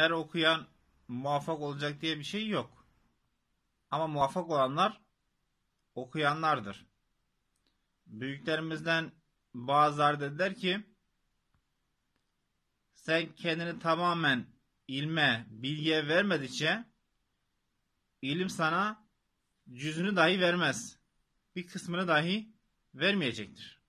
her okuyan muvaffak olacak diye bir şey yok. Ama muvaffak olanlar okuyanlardır. Büyüklerimizden bazıları dediler ki sen kendini tamamen ilme, bilgiye vermedikçe ilim sana cüzünü dahi vermez. Bir kısmını dahi vermeyecektir.